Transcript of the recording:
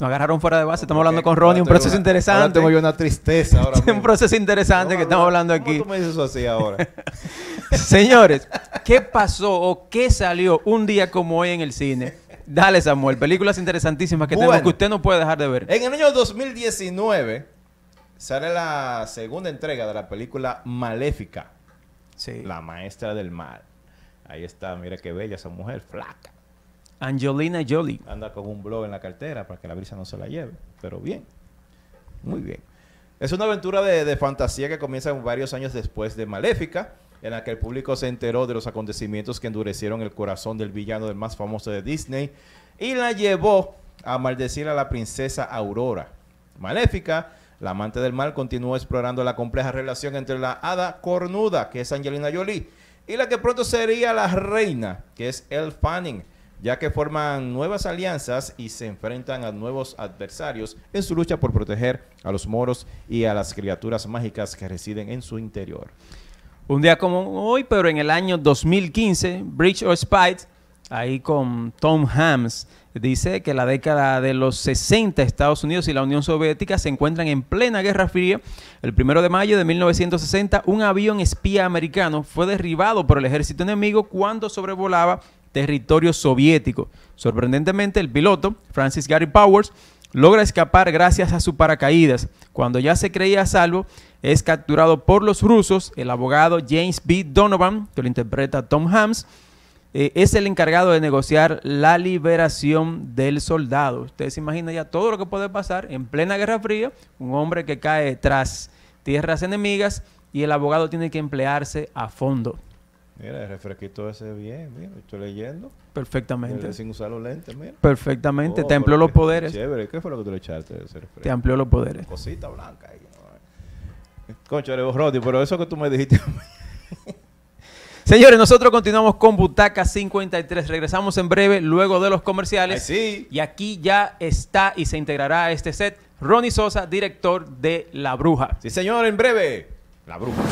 Nos agarraron fuera de base. Estamos hablando con Ronnie. Un proceso interesante. Ahora tengo yo una tristeza ahora un proceso interesante que estamos hablando aquí. tú me dices eso así ahora? Señores, ¿qué pasó o qué salió un día como hoy en el cine? Dale, Samuel. Películas interesantísimas que que usted no puede dejar de ver. En el año 2019 sale la segunda entrega de la película Maléfica. La maestra del mal. Ahí está. Mira qué bella esa mujer. Flaca. Angelina Jolie. Anda con un blog en la cartera para que la brisa no se la lleve. Pero bien. Muy bien. Es una aventura de, fantasía que comienza varios años después de Maléfica, en la que el público se enteró de los acontecimientos que endurecieron el corazón del villano del más famoso de Disney y la llevó a maldecir a la princesa Aurora. Maléfica, la amante del mal, continuó explorando la compleja relación entre la hada cornuda, que es Angelina Jolie, y la que pronto sería la reina, que es Elle Fanning ya que forman nuevas alianzas y se enfrentan a nuevos adversarios en su lucha por proteger a los moros y a las criaturas mágicas que residen en su interior. Un día como hoy, pero en el año 2015, Bridge or Spite, ahí con Tom Hams, dice que la década de los 60 Estados Unidos y la Unión Soviética se encuentran en plena Guerra Fría. El 1 de mayo de 1960, un avión espía americano fue derribado por el ejército enemigo cuando sobrevolaba territorio soviético. Sorprendentemente, el piloto, Francis Gary Powers, logra escapar gracias a su paracaídas. Cuando ya se creía a salvo, es capturado por los rusos. El abogado James B. Donovan, que lo interpreta Tom Hams, eh, es el encargado de negociar la liberación del soldado. Ustedes se imaginan ya todo lo que puede pasar en plena Guerra Fría, un hombre que cae tras tierras enemigas y el abogado tiene que emplearse a fondo. Mira, el refresquito ese bien, mira, estoy leyendo. Perfectamente. sin usar los lentes, mira. Perfectamente, oh, te amplió los poderes. Chévere, ¿qué fue lo que tú le echaste ese refresco? Te amplió los poderes. Cosita blanca. Ahí. Concho, Roddy, pero eso que tú me dijiste. Señores, nosotros continuamos con Butaca 53. Regresamos en breve, luego de los comerciales. sí. Y aquí ya está y se integrará a este set Ronnie Sosa, director de La Bruja. Sí, señor, en breve, La Bruja.